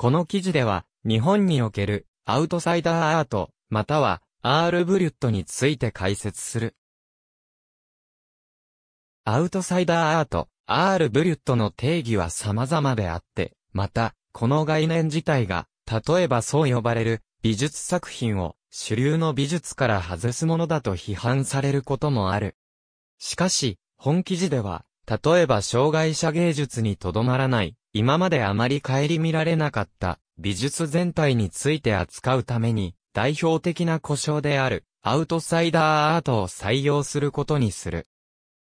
この記事では、日本におけるアウトサイダーアート、またはアール・ブリュットについて解説する。アウトサイダーアート、アール・ブリュットの定義は様々であって、また、この概念自体が、例えばそう呼ばれる美術作品を主流の美術から外すものだと批判されることもある。しかし、本記事では、例えば障害者芸術にとどまらない、今まであまり顧みられなかった美術全体について扱うために代表的な故障であるアウトサイダーアートを採用することにする。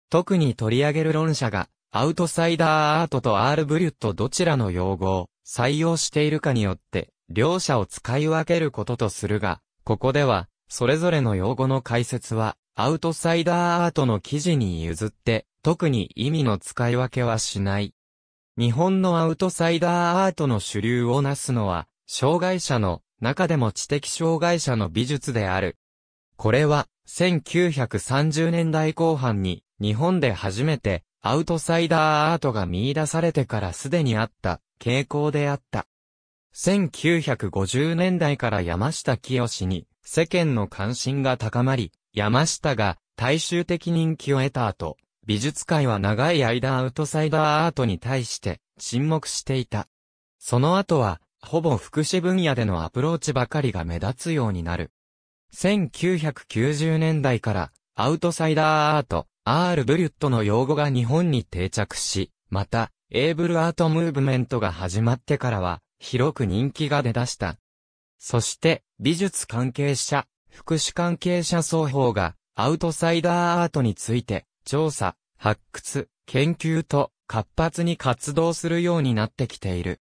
特に取り上げる論者がアウトサイダーアートとアールブリュットどちらの用語を採用しているかによって両者を使い分けることとするが、ここではそれぞれの用語の解説はアウトサイダーアートの記事に譲って特に意味の使い分けはしない。日本のアウトサイダーアートの主流をなすのは、障害者の中でも知的障害者の美術である。これは、1930年代後半に、日本で初めて、アウトサイダーアートが見出されてからすでにあった傾向であった。1950年代から山下清に世間の関心が高まり、山下が大衆的人気を得た後、美術界は長い間アウトサイダーアートに対して沈黙していた。その後は、ほぼ福祉分野でのアプローチばかりが目立つようになる。1990年代からアウトサイダーアート、アール・ブリュットの用語が日本に定着し、また、エーブルアートムーブメントが始まってからは、広く人気が出だした。そして、美術関係者、福祉関係者双方が、アウトサイダーアートについて、調査、発掘、研究と活発に活動するようになってきている。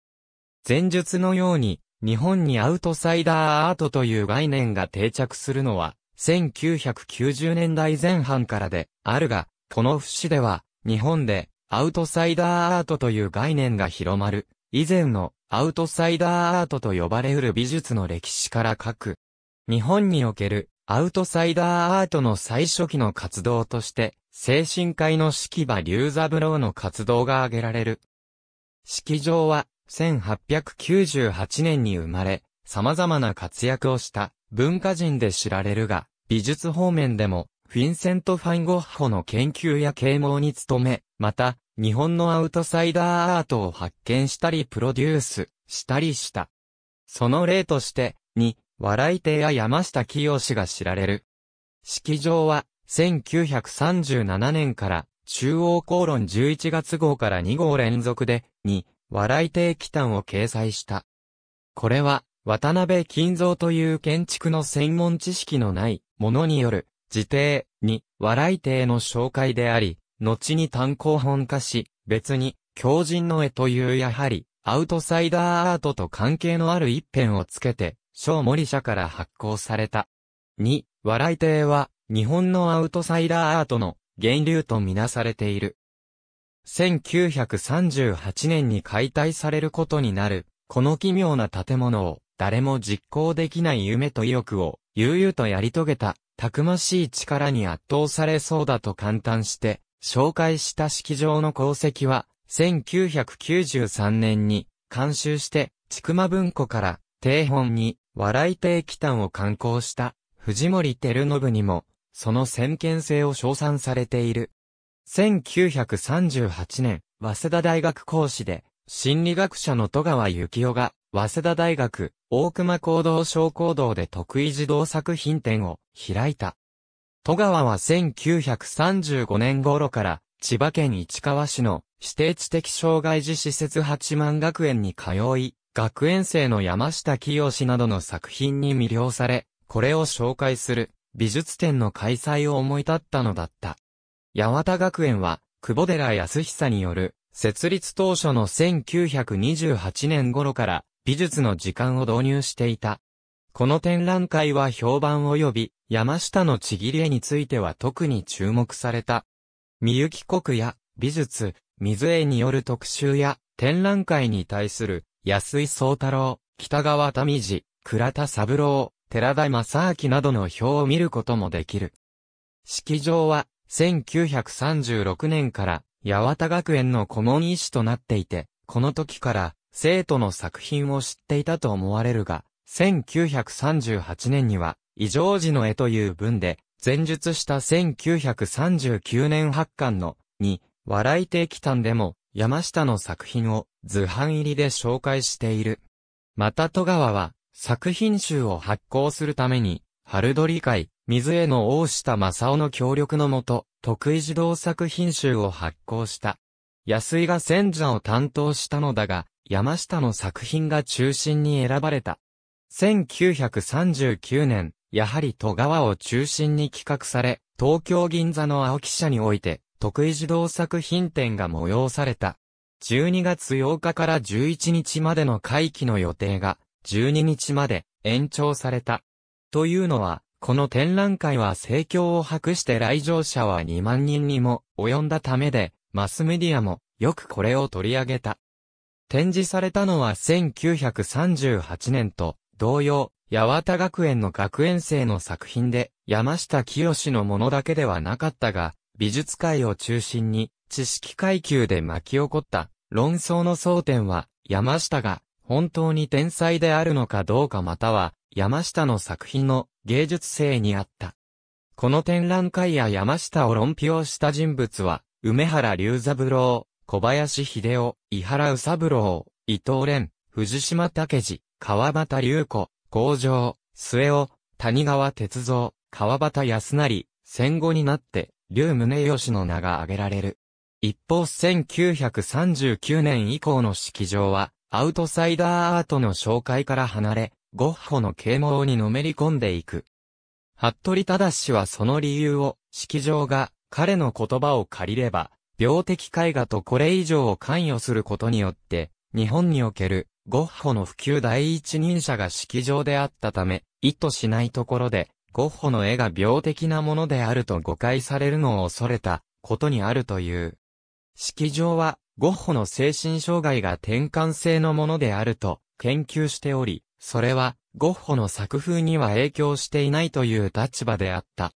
前述のように、日本にアウトサイダーアートという概念が定着するのは、1990年代前半からで、あるが、この節では、日本で、アウトサイダーアートという概念が広まる、以前の、アウトサイダーアートと呼ばれうる美術の歴史から書く。日本における、アウトサイダーアートの最初期の活動として、精神科医の式場龍三郎の活動が挙げられる。式場は、1898年に生まれ、様々な活躍をした文化人で知られるが、美術方面でも、フィンセント・ファン・ゴッホの研究や啓蒙に努め、また、日本のアウトサイダーアートを発見したりプロデュースしたりした。その例として、に、笑い手や山下清が知られる。式場は、1937年から、中央公論11月号から2号連続で、に、笑い亭期間を掲載した。これは、渡辺金蔵という建築の専門知識のない、ものによる、自邸に、笑い亭の紹介であり、後に単行本化し、別に、狂人の絵というやはり、アウトサイダーアートと関係のある一辺をつけて、小森社から発行された。2、笑い亭は、日本のアウトサイダーアートの源流とみなされている。1938年に解体されることになる、この奇妙な建物を、誰も実行できない夢と意欲を、悠々とやり遂げた、たくましい力に圧倒されそうだと感嘆して、紹介した式場の功績は、1993年に、監修して、ちくま文庫から、定本に、笑い亭北を観光した藤森照信にも、その先見性を称賛されている。1938年、早稲田大学講師で、心理学者の戸川幸雄が、早稲田大学、大熊行動小行動で得意児童作品展を開いた。戸川は1935年頃から、千葉県市川市の指定知的障害児施設八万学園に通い、学園生の山下清などの作品に魅了され、これを紹介する美術展の開催を思い立ったのだった。八幡学園は、久保寺康久による、設立当初の1928年頃から、美術の時間を導入していた。この展覧会は評判及び、山下のちぎり絵については特に注目された。三ゆ国や美術、水絵による特集や展覧会に対する安井宗太郎、北川民次、倉田三郎、寺田正明などの表を見ることもできる。式場は、1936年から、八幡学園の顧問医師となっていて、この時から、生徒の作品を知っていたと思われるが、1938年には、異常時の絵という文で、前述した1939年発刊の、に、笑い定期短でも、山下の作品を図版入りで紹介している。また戸川は、作品集を発行するために、春鳥会、水への大下正夫の協力のもと、得意児童作品集を発行した。安井が戦者を担当したのだが、山下の作品が中心に選ばれた。1939年、やはり戸川を中心に企画され、東京銀座の青木社において、得意児童作品展が催された。12月8日から11日までの会期の予定が12日まで延長された。というのは、この展覧会は盛況を博して来場者は2万人にも及んだためで、マスメディアもよくこれを取り上げた。展示されたのは1938年と同様、八幡学園の学園生の作品で、山下清のものだけではなかったが、美術界を中心に、知識階級で巻き起こった論争の争点は、山下が本当に天才であるのかどうかまたは、山下の作品の芸術性にあった。この展覧会や山下を論評した人物は、梅原龍三郎、小林秀夫、伊原宇三郎、伊藤蓮、藤島武二、川端龍子、工場、末尾、谷川哲三、川端康成、戦後になって、劉宗義の名が挙げられる。一方1939年以降の式場は、アウトサイダーアートの紹介から離れ、ゴッホの啓蒙にのめり込んでいく。服部氏はその理由を、式場が彼の言葉を借りれば、病的絵画とこれ以上を関与することによって、日本におけるゴッホの普及第一人者が式場であったため、意図しないところで、ゴッホの絵が病的なものであると誤解されるのを恐れたことにあるという。式場は、ゴッホの精神障害が転換性のものであると研究しており、それは、ゴッホの作風には影響していないという立場であった。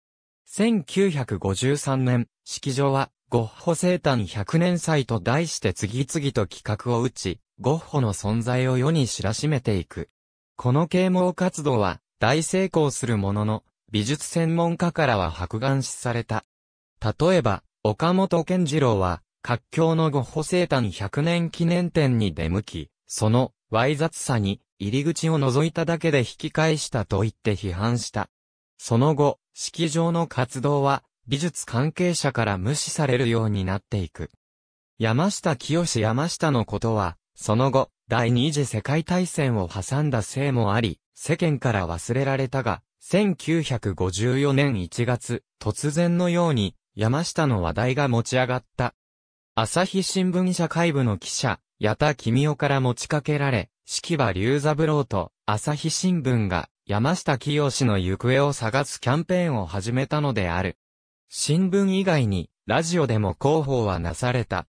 1953年、式場は、ゴッホ生誕100年祭と題して次々と企画を打ち、ゴッホの存在を世に知らしめていく。この啓蒙活動は、大成功するものの、美術専門家からは白眼視された。例えば、岡本健次郎は、活況のゴッホ生誕100年記念展に出向き、その、猥雑さに、入り口を覗いただけで引き返したと言って批判した。その後、式場の活動は、美術関係者から無視されるようになっていく。山下清山下のことは、その後、第二次世界大戦を挟んだせいもあり、世間から忘れられたが、1954年1月、突然のように、山下の話題が持ち上がった。朝日新聞社会部の記者、矢田君夫から持ちかけられ、式場龍三郎と朝日新聞が山下清の行方を探すキャンペーンを始めたのである。新聞以外に、ラジオでも広報はなされた。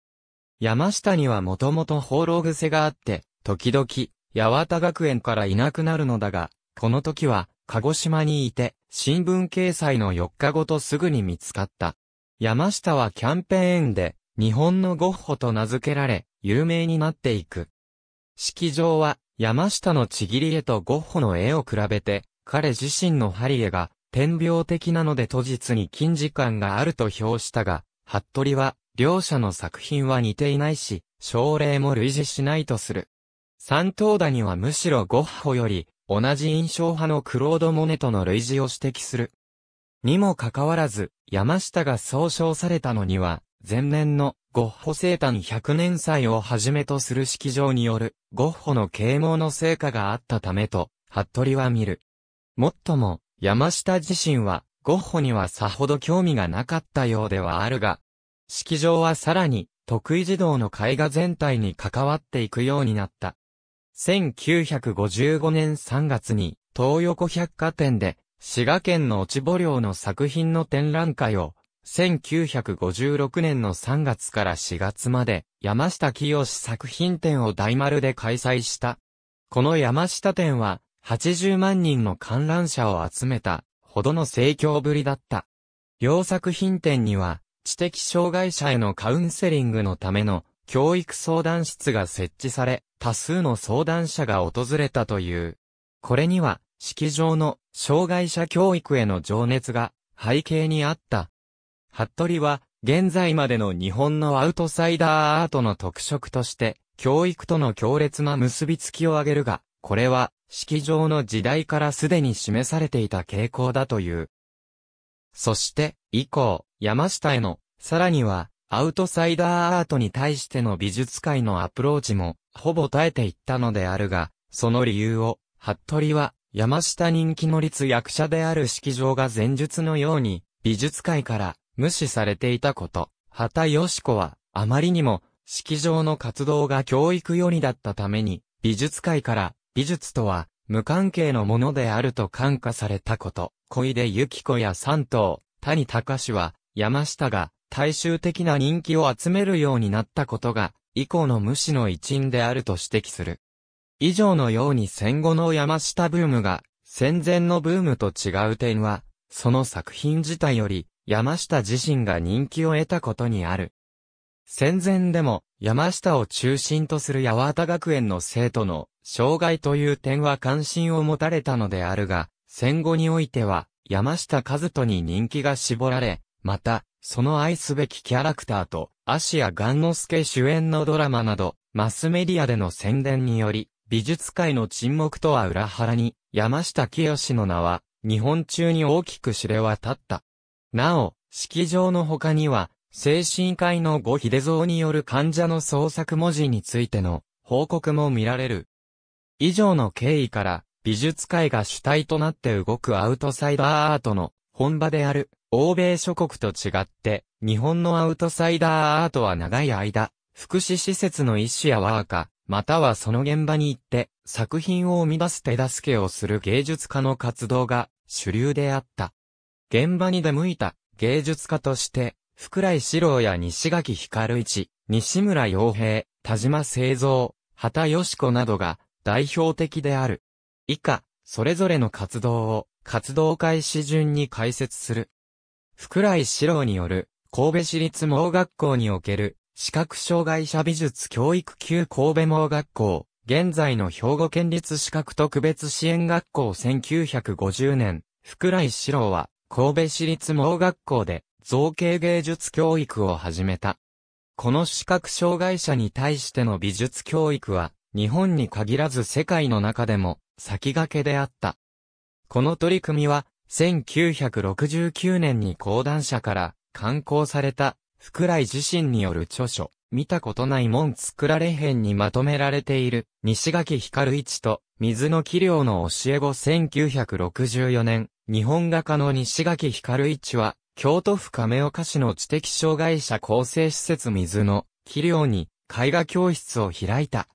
山下にはもともと放浪癖があって、時々、八幡学園からいなくなるのだが、この時は、鹿児島にいて、新聞掲載の4日後とすぐに見つかった。山下はキャンペーンで、日本のゴッホと名付けられ、有名になっていく。式場は、山下のちぎり絵とゴッホの絵を比べて、彼自身の針絵が、天病的なので都実に近時間があると評したが、服部は、両者の作品は似ていないし、症例も類似しないとする。三頭にはむしろゴッホより、同じ印象派のクロード・モネとの類似を指摘する。にもかかわらず、山下が総称されたのには、前年のゴッホ生誕100年祭をはじめとする式場によるゴッホの啓蒙の成果があったためと、服部は見る。もっとも、山下自身は、ゴッホにはさほど興味がなかったようではあるが、式場はさらに、得意児童の絵画全体に関わっていくようになった。1955年3月に、東横百貨店で、滋賀県の落ち穂寮の作品の展覧会を、1956年の3月から4月まで、山下清作品展を大丸で開催した。この山下展は、80万人の観覧者を集めた、ほどの盛況ぶりだった。両作品展には、知的障害者へのカウンセリングのための教育相談室が設置され、多数の相談者が訪れたという。これには、式場の障害者教育への情熱が背景にあった。服部は、現在までの日本のアウトサイダーアートの特色として、教育との強烈な結びつきを挙げるが、これは、式場の時代からすでに示されていた傾向だという。そして、以降、山下への、さらには、アウトサイダーアートに対しての美術界のアプローチも、ほぼ耐えていったのであるが、その理由を、服部は、山下人気の立役者である式場が前述のように、美術界から無視されていたこと、畑義子は、あまりにも、式場の活動が教育よりだったために、美術界から、美術とは、無関係のものであると感化されたこと、小出由紀子や三島、谷隆は、山下が、大衆的な人気を集めるようになったことが、以降の無視の一因であると指摘する。以上のように戦後の山下ブームが戦前のブームと違う点は、その作品自体より山下自身が人気を得たことにある。戦前でも山下を中心とする八幡学園の生徒の障害という点は関心を持たれたのであるが、戦後においては山下和人に人気が絞られ、また、その愛すべきキャラクターと、ガンノスケ主演のドラマなど、マスメディアでの宣伝により、美術界の沈黙とは裏腹に、山下清の名は、日本中に大きく知れ渡った。なお、式場の他には、精神科医の後秀蔵による患者の創作文字についての報告も見られる。以上の経緯から、美術界が主体となって動くアウトサイダーアートの本場である欧米諸国と違って、日本のアウトサイダーアートは長い間、福祉施設の医師やワーカー、またはその現場に行って作品を生み出す手助けをする芸術家の活動が主流であった。現場に出向いた芸術家として、福来志郎や西垣光一、西村洋平、田島製造、畑よ子などが代表的である。以下、それぞれの活動を活動開始順に解説する。福来志郎による、神戸市立盲学校における、視覚障害者美術教育級神戸盲学校、現在の兵庫県立資格特別支援学校1950年、福来志郎は、神戸市立盲学校で、造形芸術教育を始めた。この視覚障害者に対しての美術教育は、日本に限らず世界の中でも、先駆けであった。この取り組みは、1969年に講談社から刊行された、福来自身による著書、見たことないもん作られへんにまとめられている、西垣光一と、水の器量の教え子1964年、日本画家の西垣光一は、京都府亀岡市の知的障害者構成施設水の器量に絵画教室を開いた。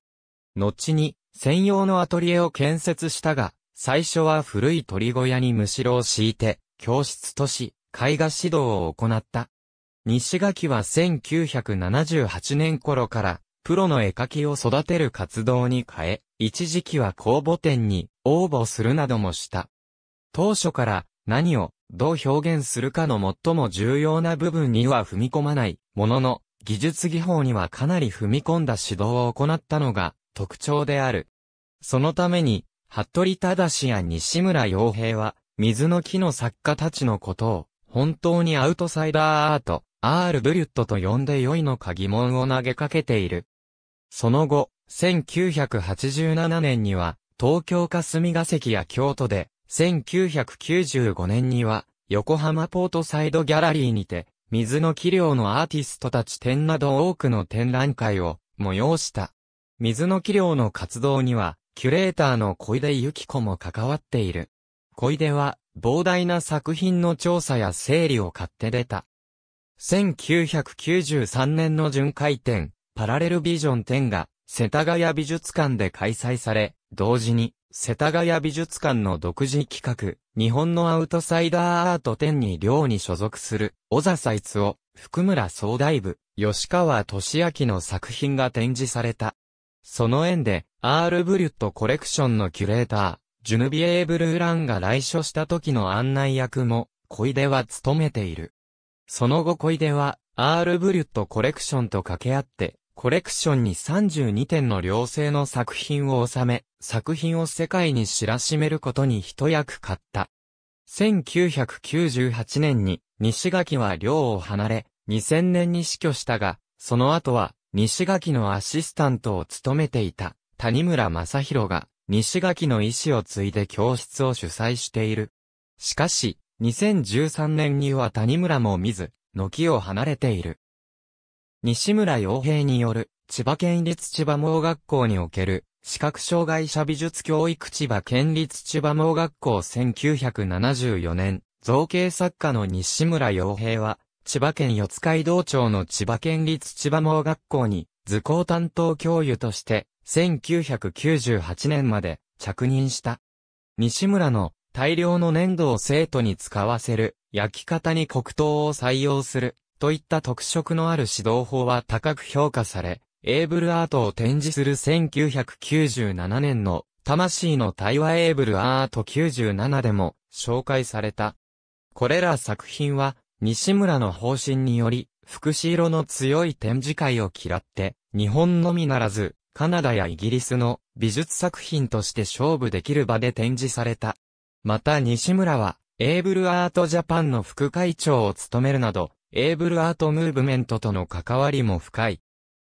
後に、専用のアトリエを建設したが、最初は古い鳥小屋にむしろを敷いて、教室とし、絵画指導を行った。西垣は1978年頃から、プロの絵描きを育てる活動に変え、一時期は公募展に応募するなどもした。当初から何をどう表現するかの最も重要な部分には踏み込まないものの、技術技法にはかなり踏み込んだ指導を行ったのが特徴である。そのために服部忠や西村洋平は、水の木の作家たちのことを、本当にアウトサイダーアート、アール・ブリュットと呼んで良いのか疑問を投げかけている。その後、1987年には、東京霞が関や京都で、1995年には、横浜ポートサイドギャラリーにて、水の器量のアーティストたち展など多くの展覧会を催した。水の器量の活動には、キュレーターの小出由紀子も関わっている。小出は、膨大な作品の調査や整理を買って出た。1993年の巡回展、パラレルビジョン展が、世田谷美術館で開催され、同時に、世田谷美術館の独自企画、日本のアウトサイダーアート展に寮に所属する、小笹逸を、福村総大部、吉川俊明の作品が展示された。その縁で、アール・ブリュットコレクションのキュレーター、ジュヌビエーブルーランが来所した時の案内役も、小出は務めている。その後小出は、アール・ブリュットコレクションと掛け合って、コレクションに32点の良性の作品を収め、作品を世界に知らしめることに一役買った。1998年に、西垣は寮を離れ、2000年に死去したが、その後は、西垣のアシスタントを務めていた谷村正宏が西垣の意思を継いで教室を主催している。しかし、2013年には谷村も見ず、軒を離れている。西村洋平による千葉県立千葉盲学校における視覚障害者美術教育千葉県立千葉盲学校1974年、造形作家の西村洋平は、千葉県四街道町の千葉県立千葉盲学校に図工担当教諭として1998年まで着任した。西村の大量の粘土を生徒に使わせる、焼き方に黒糖を採用する、といった特色のある指導法は高く評価され、エーブルアートを展示する1997年の魂の対話エーブルアート97でも紹介された。これら作品は西村の方針により、福祉色の強い展示会を嫌って、日本のみならず、カナダやイギリスの美術作品として勝負できる場で展示された。また西村は、エーブルアートジャパンの副会長を務めるなど、エーブルアートムーブメントとの関わりも深い。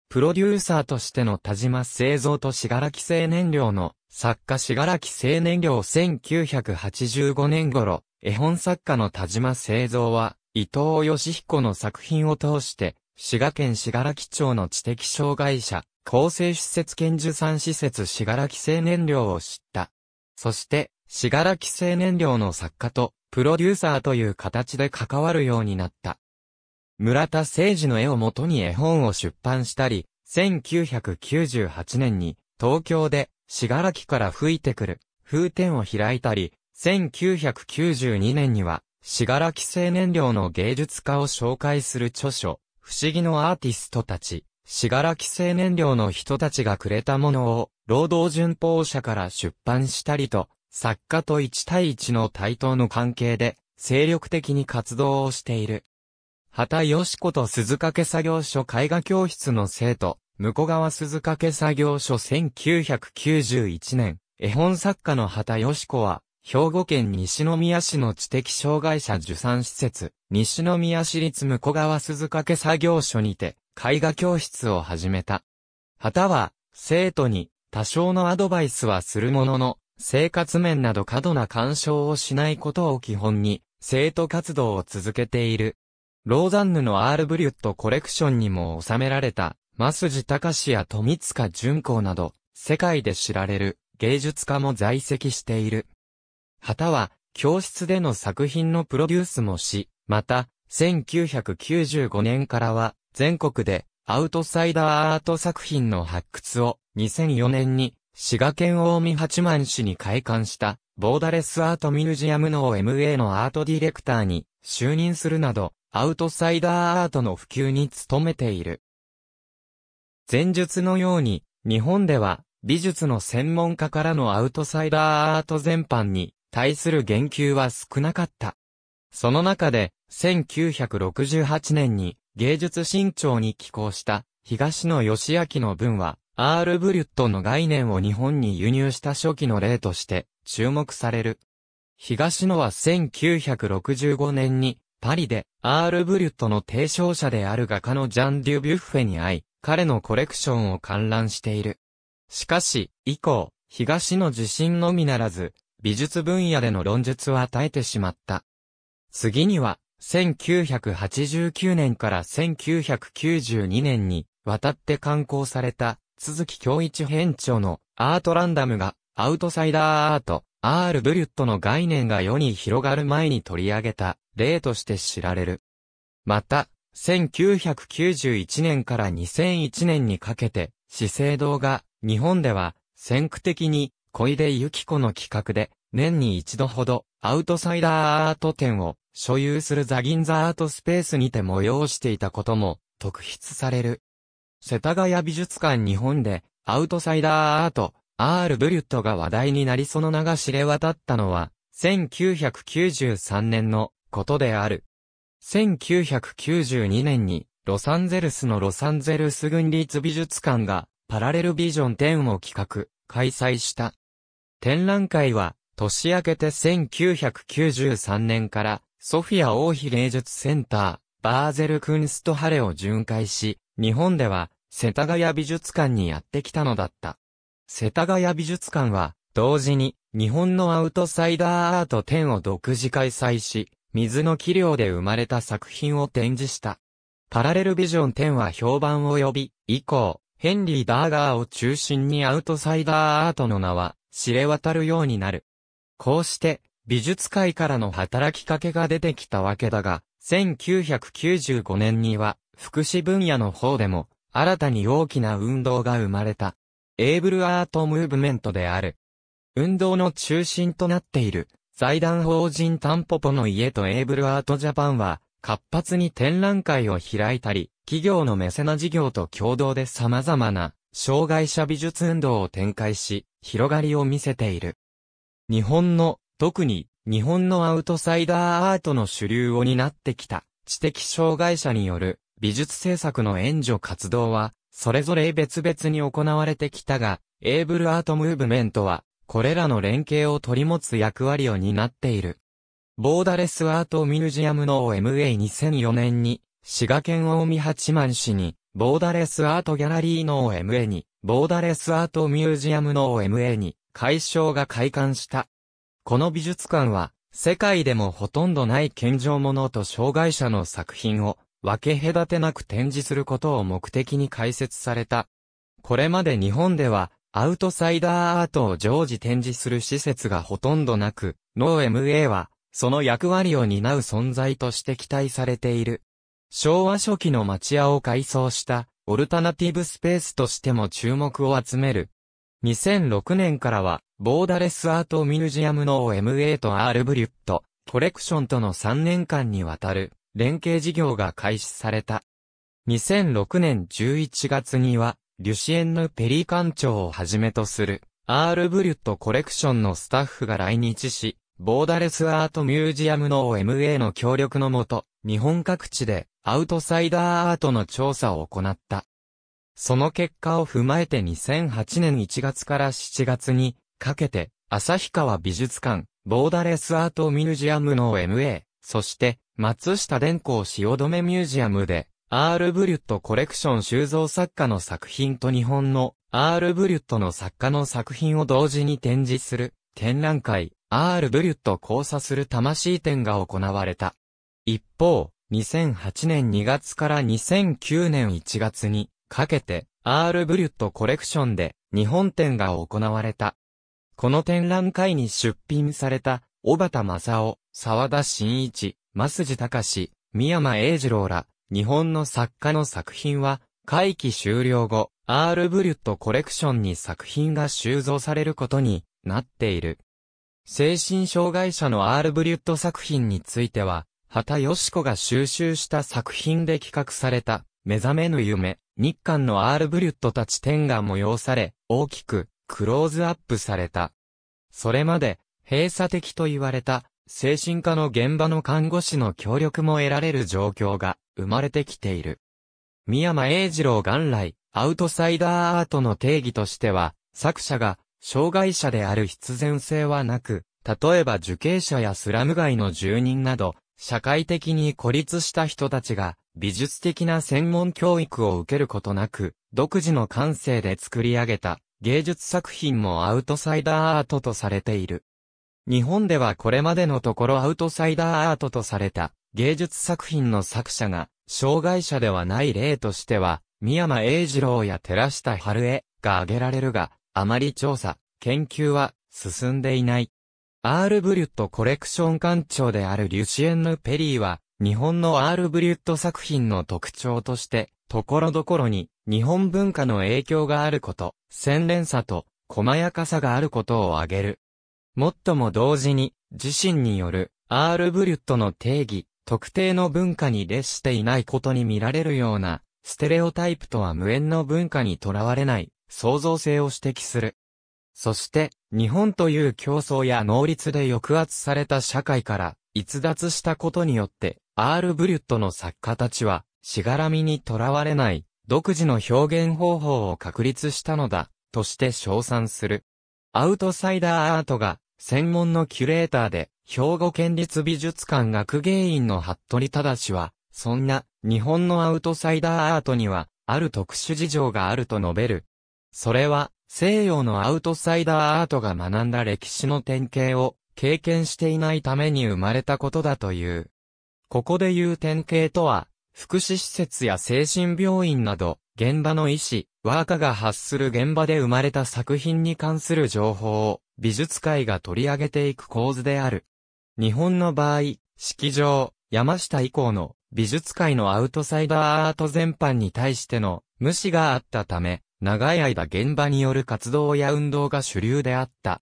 プロデューサーとしての田島製造としがらき青年寮の作家しがらき青年寮1985年頃、絵本作家の田島製造は伊藤義彦の作品を通して、滋賀県滋賀町の知的障害者、厚生施設研受産施設滋賀木青年寮を知った。そして、滋賀木青年寮の作家と、プロデューサーという形で関わるようになった。村田誠二の絵をもとに絵本を出版したり、1998年に東京で信楽から吹いてくる風天を開いたり、1992年には信楽青年寮の芸術家を紹介する著書、不思議のアーティストたち、信楽青年寮の人たちがくれたものを、労働順報社から出版したりと、作家と一対一の対等の関係で、精力的に活動をしている。畑よし子と鈴掛作業所絵画教室の生徒、向川鈴掛作業所1991年、絵本作家の畑よし子は、兵庫県西宮市の知的障害者受産施設、西宮市立向川鈴掛作業所にて、絵画教室を始めた。旗は、生徒に、多少のアドバイスはするものの、生活面など過度な干渉をしないことを基本に、生徒活動を続けている。ローザンヌのアールブリュットコレクションにも収められた、増地隆や富塚淳光など、世界で知られる芸術家も在籍している。旗は教室での作品のプロデュースもし、また、1995年からは全国でアウトサイダーアート作品の発掘を2004年に滋賀県大見八幡市に開館したボーダレスアートミュージアムの MA のアートディレクターに就任するなどアウトサイダーアートの普及に努めている。前述のように日本では美術の専門家からのアウトサイダーアート全般に対する言及は少なかった。その中で、1968年に芸術新潮に寄稿した東野義明の文は、アール・ブリュットの概念を日本に輸入した初期の例として注目される。東野は1965年にパリでアール・ブリュットの提唱者である画家のジャン・デュ・ビュッフェに会い、彼のコレクションを観覧している。しかし、以降、東野自身のみならず、美術分野での論述を与えてしまった。次には、1989年から1992年に渡って刊行された、鈴木京一編著のアートランダムが、アウトサイダーアート、アール・ブリュットの概念が世に広がる前に取り上げた例として知られる。また、1991年から2001年にかけて、資生堂が日本では先駆的に小出由紀子の企画で、年に一度ほど、アウトサイダーアート展を、所有するザギンザアートスペースにて催していたことも、特筆される。世田谷美術館日本で、アウトサイダーアート、アール・ブリュットが話題になりその名が知れ渡ったのは、1993年のことである。1992年に、ロサンゼルスのロサンゼルス軍立美術館が、パラレルビジョン展を企画、開催した。展覧会は、年明けて1993年から、ソフィア王妃芸術センター、バーゼルクンストハレを巡回し、日本では、世田谷美術館にやってきたのだった。世田谷美術館は、同時に、日本のアウトサイダーアート展を独自開催し、水の器量で生まれた作品を展示した。パラレルビジョン10は評判を呼び、以降、ヘンリー・バーガーを中心にアウトサイダーアートの名は、知れ渡るようになる。こうして、美術界からの働きかけが出てきたわけだが、1995年には、福祉分野の方でも、新たに大きな運動が生まれた。エーブルアートムーブメントである。運動の中心となっている、財団法人タンポポの家とエーブルアートジャパンは、活発に展覧会を開いたり、企業のメセナ事業と共同で様々な障害者美術運動を展開し、広がりを見せている。日本の、特に、日本のアウトサイダーアートの主流を担ってきた、知的障害者による、美術制作の援助活動は、それぞれ別々に行われてきたが、エーブルアートムーブメントは、これらの連携を取り持つ役割を担っている。ボーダレスアートミュージアムの OMA2004 年に、滋賀県大見八幡市にボーダレスアートギャラリーの OMA に、ボーダレスアートミュージアムの OMA に、解消が開館した。この美術館は、世界でもほとんどない健常者と障害者の作品を、分け隔てなく展示することを目的に開設された。これまで日本では、アウトサイダーアートを常時展示する施設がほとんどなく、ノー MA は、その役割を担う存在として期待されている。昭和初期の町屋を改装したオルタナティブスペースとしても注目を集める。2006年からは、ボーダレスアートミュージアムの OMA と R ブリュット、コレクションとの3年間にわたる、連携事業が開始された。2006年11月には、リュシエンヌ・ペリー館長をはじめとする、R ブリュットコレクションのスタッフが来日し、ボーダレスアートミュージアムの OMA の協力のもと、日本各地でアウトサイダーアートの調査を行った。その結果を踏まえて2008年1月から7月にかけて、旭川美術館、ボーダレスアートミュージアムの OMA、そして松下電工汐留ミュージアムで、アール・ブリュットコレクション収蔵作家の作品と日本のアール・ブリュットの作家の作品を同時に展示する展覧会、アール・ブリュッと交差する魂展が行われた。一方、2008年2月から2009年1月にかけてアール・ブリュットコレクションで日本展が行われた。この展覧会に出品された小畑正夫、沢田真一、増地隆、宮山英二郎ら日本の作家の作品は会期終了後アール・ブリュットコレクションに作品が収蔵されることになっている。精神障害者のアール・ブリュット作品については、畑よし子が収集した作品で企画された、目覚めぬ夢、日韓のアール・ブリュットたち天が催され、大きく、クローズアップされた。それまで、閉鎖的と言われた、精神科の現場の看護師の協力も得られる状況が、生まれてきている。宮間英二郎元来、アウトサイダーアートの定義としては、作者が障害者である必然性はなく、例えば受刑者やスラム街の住人など、社会的に孤立した人たちが、美術的な専門教育を受けることなく、独自の感性で作り上げた芸術作品もアウトサイダーアートとされている。日本ではこれまでのところアウトサイダーアートとされた芸術作品の作者が、障害者ではない例としては、三山英二郎や寺下春江が挙げられるが、あまり調査、研究は進んでいない。アール・ブリュットコレクション館長であるリュシエンヌ・ペリーは、日本のアール・ブリュット作品の特徴として、ところどころに日本文化の影響があること、洗練さと細やかさがあることを挙げる。もっとも同時に、自身によるアール・ブリュットの定義、特定の文化に列していないことに見られるような、ステレオタイプとは無縁の文化にとらわれない、創造性を指摘する。そして、日本という競争や能率で抑圧された社会から逸脱したことによって、アール・ブリュットの作家たちは、しがらみにとらわれない、独自の表現方法を確立したのだ、として称賛する。アウトサイダーアートが、専門のキュレーターで、兵庫県立美術館学芸員の服部忠は、そんな、日本のアウトサイダーアートには、ある特殊事情があると述べる。それは、西洋のアウトサイダーアートが学んだ歴史の典型を経験していないために生まれたことだという。ここで言う典型とは、福祉施設や精神病院など、現場の医師、ワーカが発する現場で生まれた作品に関する情報を美術界が取り上げていく構図である。日本の場合、式場、山下以降の美術界のアウトサイダーアート全般に対しての無視があったため、長い間現場による活動や運動が主流であった。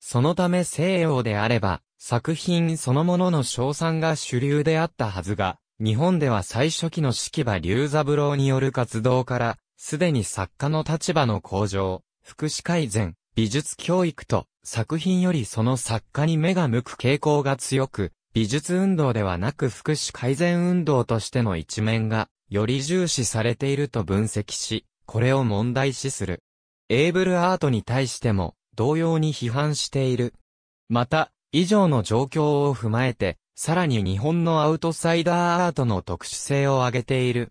そのため西洋であれば、作品そのものの賞賛が主流であったはずが、日本では最初期の式場龍三郎による活動から、すでに作家の立場の向上、福祉改善、美術教育と、作品よりその作家に目が向く傾向が強く、美術運動ではなく福祉改善運動としての一面が、より重視されていると分析し、これを問題視する。エーブルアートに対しても、同様に批判している。また、以上の状況を踏まえて、さらに日本のアウトサイダーアートの特殊性を挙げている。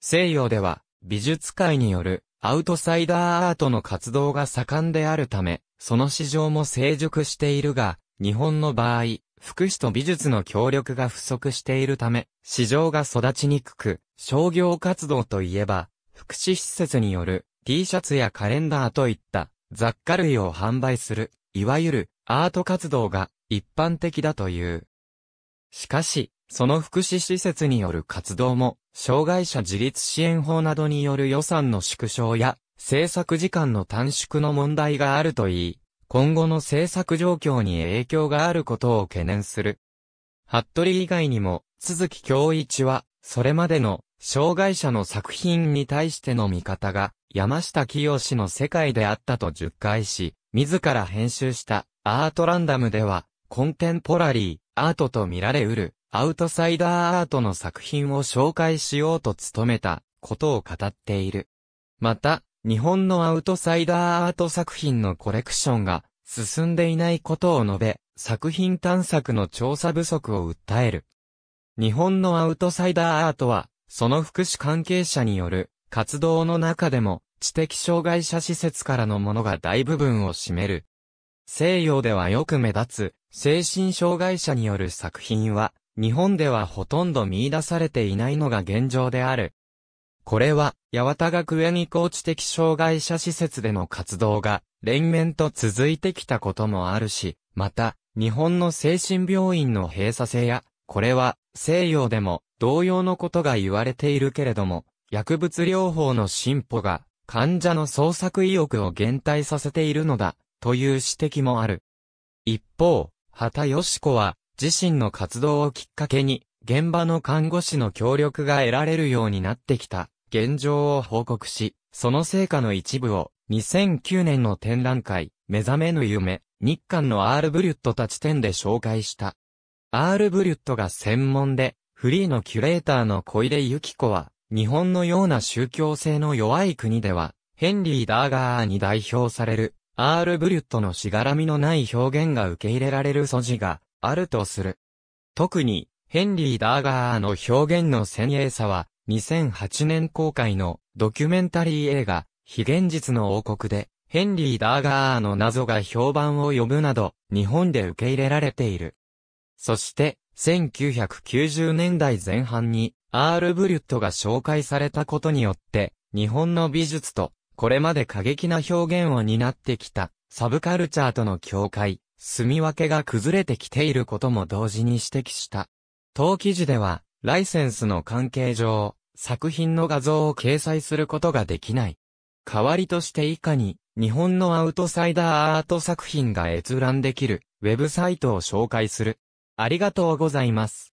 西洋では、美術界によるアウトサイダーアートの活動が盛んであるため、その市場も成熟しているが、日本の場合、福祉と美術の協力が不足しているため、市場が育ちにくく、商業活動といえば、福祉施設による T シャツやカレンダーといった雑貨類を販売する、いわゆるアート活動が一般的だという。しかし、その福祉施設による活動も、障害者自立支援法などによる予算の縮小や、制作時間の短縮の問題があるといい、今後の制作状況に影響があることを懸念する。服部以外にも、鈴木京一は、それまでの障害者の作品に対しての見方が山下清の世界であったと述懐し、自ら編集したアートランダムではコンテンポラリーアートと見られうるアウトサイダーアートの作品を紹介しようと努めたことを語っている。また、日本のアウトサイダーアート作品のコレクションが進んでいないことを述べ、作品探索の調査不足を訴える。日本のアウトサイダーアートは、その福祉関係者による活動の中でも、知的障害者施設からのものが大部分を占める。西洋ではよく目立つ、精神障害者による作品は、日本ではほとんど見出されていないのが現状である。これは、八幡学園以降知的障害者施設での活動が、連綿と続いてきたこともあるし、また、日本の精神病院の閉鎖性や、これは西洋でも同様のことが言われているけれども、薬物療法の進歩が患者の創作意欲を減退させているのだ、という指摘もある。一方、畑よし子は自身の活動をきっかけに、現場の看護師の協力が得られるようになってきた現状を報告し、その成果の一部を2009年の展覧会、目覚めぬ夢、日韓のアールブリュットたち展で紹介した。アール・ブリュットが専門で、フリーのキュレーターの小出由紀子は、日本のような宗教性の弱い国では、ヘンリー・ダーガーに代表される、アール・ブリュットのしがらみのない表現が受け入れられる素地があるとする。特に、ヘンリー・ダーガーの表現の先鋭さは、2008年公開のドキュメンタリー映画、非現実の王国で、ヘンリー・ダーガーの謎が評判を呼ぶなど、日本で受け入れられている。そして、1990年代前半に、アール・ブリュットが紹介されたことによって、日本の美術と、これまで過激な表現を担ってきた、サブカルチャーとの境界、住み分けが崩れてきていることも同時に指摘した。当記事では、ライセンスの関係上、作品の画像を掲載することができない。代わりとして以下に、日本のアウトサイダーアート作品が閲覧できる、ウェブサイトを紹介する。ありがとうございます。